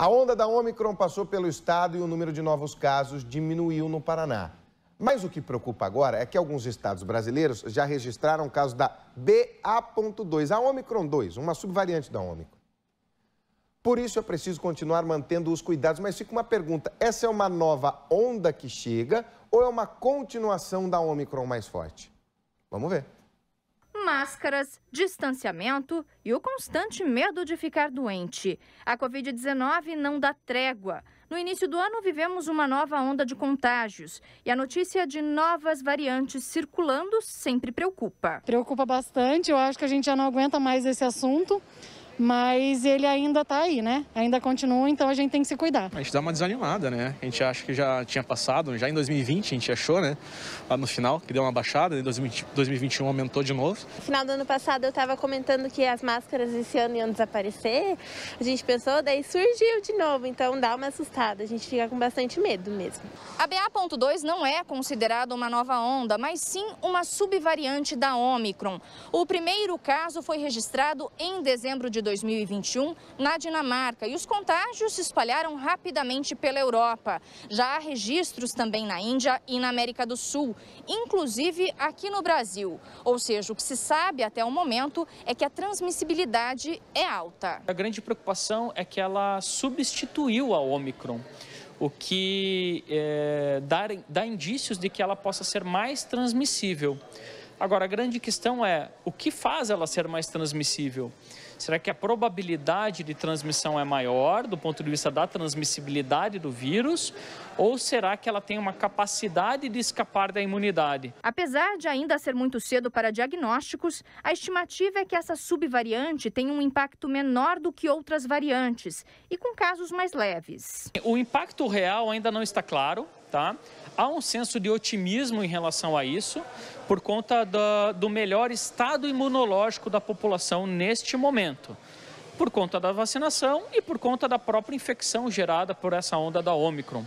A onda da Omicron passou pelo estado e o número de novos casos diminuiu no Paraná. Mas o que preocupa agora é que alguns estados brasileiros já registraram casos da BA.2, a Omicron 2, uma subvariante da Omicron. Por isso é preciso continuar mantendo os cuidados, mas fica uma pergunta: essa é uma nova onda que chega ou é uma continuação da Omicron mais forte? Vamos ver máscaras, distanciamento e o constante medo de ficar doente. A Covid-19 não dá trégua. No início do ano, vivemos uma nova onda de contágios e a notícia de novas variantes circulando sempre preocupa. Preocupa bastante, eu acho que a gente já não aguenta mais esse assunto mas ele ainda está aí, né? Ainda continua, então a gente tem que se cuidar. A gente dá uma desanimada, né? A gente acha que já tinha passado, já em 2020 a gente achou, né? Lá no final, que deu uma baixada, né? em 2021 aumentou de novo. No final do ano passado eu estava comentando que as máscaras esse ano iam desaparecer, a gente pensou, daí surgiu de novo, então dá uma assustada, a gente fica com bastante medo mesmo. A BA.2 não é considerada uma nova onda, mas sim uma subvariante da Omicron. O primeiro caso foi registrado em dezembro de 2021 na Dinamarca e os contágios se espalharam rapidamente pela Europa. Já há registros também na Índia e na América do Sul, inclusive aqui no Brasil. Ou seja, o que se sabe até o momento é que a transmissibilidade é alta. A grande preocupação é que ela substituiu a Omicron o que é, dá, dá, indícios de que ela possa ser mais transmissível. Agora, a grande questão é o que faz ela ser mais transmissível? Será que a probabilidade de transmissão é maior do ponto de vista da transmissibilidade do vírus? Ou será que ela tem uma capacidade de escapar da imunidade? Apesar de ainda ser muito cedo para diagnósticos, a estimativa é que essa subvariante tem um impacto menor do que outras variantes e com casos mais leves. O impacto real ainda não está claro. Tá? Há um senso de otimismo em relação a isso, por conta do, do melhor estado imunológico da população neste momento por conta da vacinação e por conta da própria infecção gerada por essa onda da Omicron.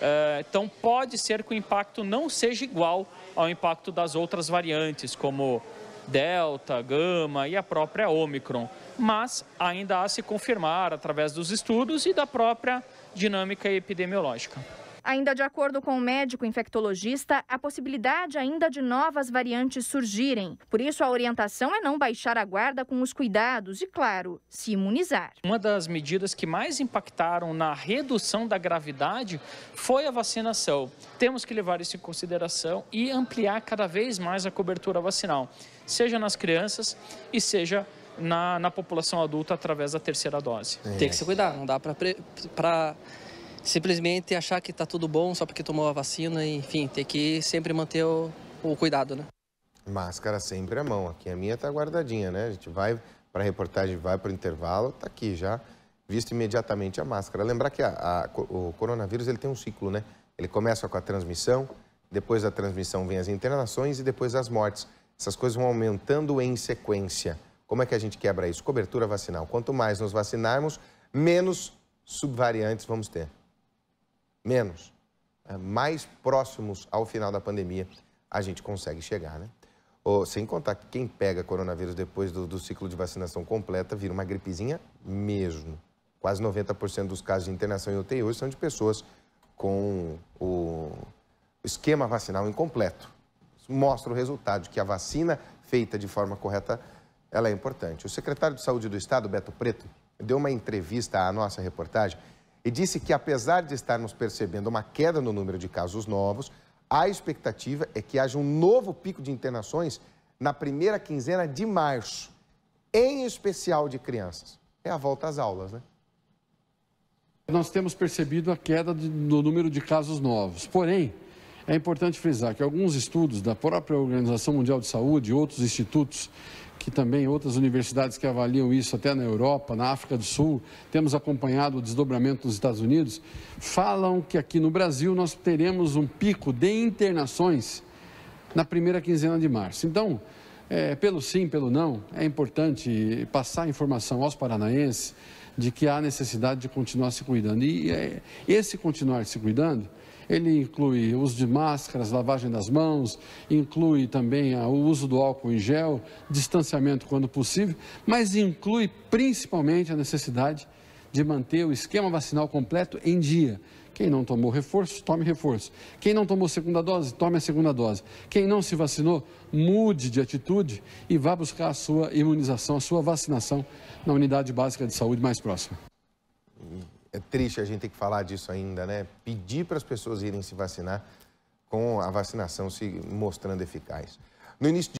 É, então, pode ser que o impacto não seja igual ao impacto das outras variantes, como Delta, Gama e a própria Omicron. Mas ainda há a se confirmar através dos estudos e da própria dinâmica epidemiológica. Ainda de acordo com o médico infectologista, há possibilidade ainda de novas variantes surgirem. Por isso, a orientação é não baixar a guarda com os cuidados e, claro, se imunizar. Uma das medidas que mais impactaram na redução da gravidade foi a vacinação. Temos que levar isso em consideração e ampliar cada vez mais a cobertura vacinal, seja nas crianças e seja na, na população adulta através da terceira dose. É. Tem que se cuidar, não dá para simplesmente achar que está tudo bom só porque tomou a vacina, enfim, ter que sempre manter o, o cuidado, né? Máscara sempre à mão. Aqui a minha está guardadinha, né? A gente vai para a reportagem, vai para o intervalo, está aqui já, visto imediatamente a máscara. Lembrar que a, a, o coronavírus ele tem um ciclo, né? Ele começa com a transmissão, depois da transmissão vem as internações e depois as mortes. Essas coisas vão aumentando em sequência. Como é que a gente quebra isso? Cobertura vacinal. Quanto mais nos vacinarmos, menos subvariantes vamos ter menos, é, mais próximos ao final da pandemia a gente consegue chegar, né? sem contar que quem pega coronavírus depois do, do, ciclo de vacinação completa vira uma gripezinha mesmo. Quase 90% dos casos de internação em UTI hoje são de pessoas com o esquema vacinal incompleto. Isso mostra o resultado de que a vacina feita de forma correta, ela é importante. O secretário de Saúde do Estado, Beto Preto, deu uma entrevista à nossa reportagem e disse que, apesar de estarmos percebendo uma queda no número de casos novos, a expectativa é que haja um novo pico de internações na primeira quinzena de março, em especial de crianças. É a volta às aulas, né? Nós temos percebido a queda do número de casos novos. Porém, é importante frisar que alguns estudos da própria Organização Mundial de Saúde e outros institutos que também outras universidades que avaliam isso, até na Europa, na África do Sul, temos acompanhado o desdobramento nos Estados Unidos, falam que aqui no Brasil nós teremos um pico de internações na primeira quinzena de março. Então, é, pelo sim, pelo não, é importante passar a informação aos paranaenses de que há necessidade de continuar se cuidando. E esse continuar se cuidando, ele inclui uso de máscaras, lavagem das mãos, inclui também ah, o uso do álcool em gel, distanciamento quando possível, mas inclui principalmente a necessidade de manter o esquema vacinal completo em dia. Quem não tomou reforço, tome reforço. Quem não tomou segunda dose, tome a segunda dose. Quem não se vacinou, mude de atitude e vá buscar a sua imunização, a sua vacinação na unidade básica de saúde mais próxima. É triste a gente ter que falar disso ainda, né? Pedir para as pessoas irem se vacinar com a vacinação se mostrando eficaz. No início de